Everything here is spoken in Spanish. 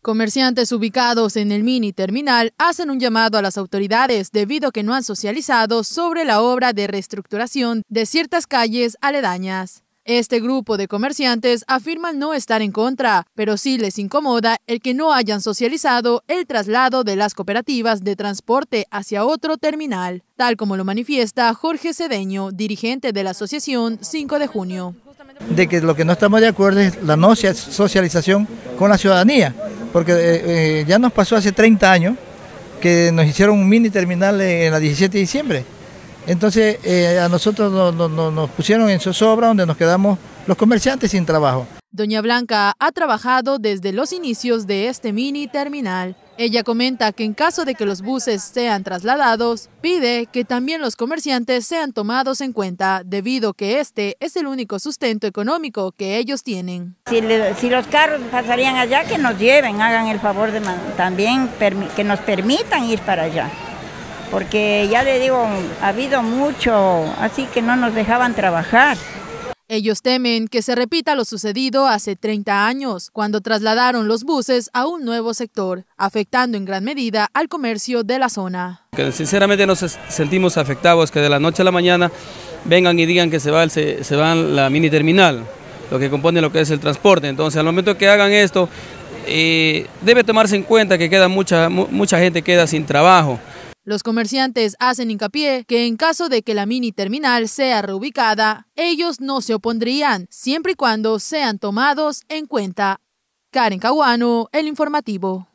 Comerciantes ubicados en el mini terminal hacen un llamado a las autoridades debido que no han socializado sobre la obra de reestructuración de ciertas calles aledañas. Este grupo de comerciantes afirman no estar en contra, pero sí les incomoda el que no hayan socializado el traslado de las cooperativas de transporte hacia otro terminal, tal como lo manifiesta Jorge Cedeño, dirigente de la Asociación 5 de Junio. De que lo que no estamos de acuerdo es la no socialización con la ciudadanía porque eh, eh, ya nos pasó hace 30 años que nos hicieron un mini terminal en la 17 de diciembre. Entonces eh, a nosotros nos pusieron en zozobra donde nos quedamos los comerciantes sin trabajo. Doña Blanca ha trabajado desde los inicios de este mini terminal. Ella comenta que en caso de que los buses sean trasladados, pide que también los comerciantes sean tomados en cuenta, debido que este es el único sustento económico que ellos tienen. Si, los carros pasarían allá, que nos lleven, hagan el favor de también que nos permitan ir para allá. Porque ya le digo, ha habido mucho, así que no nos dejaban trabajar. Ellos temen que se repita lo sucedido hace 30 años, cuando trasladaron los buses a un nuevo sector, afectando en gran medida al comercio de la zona. sinceramente nos sentimos afectados que de la noche a la mañana vengan y digan que se va, se, la mini terminal, lo que compone lo que es el transporte. Entonces, al momento que hagan esto, eh, debe tomarse en cuenta que queda mucha, mucha gente queda sin trabajo. Los comerciantes hacen hincapié que en caso de que la mini terminal sea reubicada, ellos no se opondrían, siempre y cuando sean tomados en cuenta. Karen Caguano, el informativo.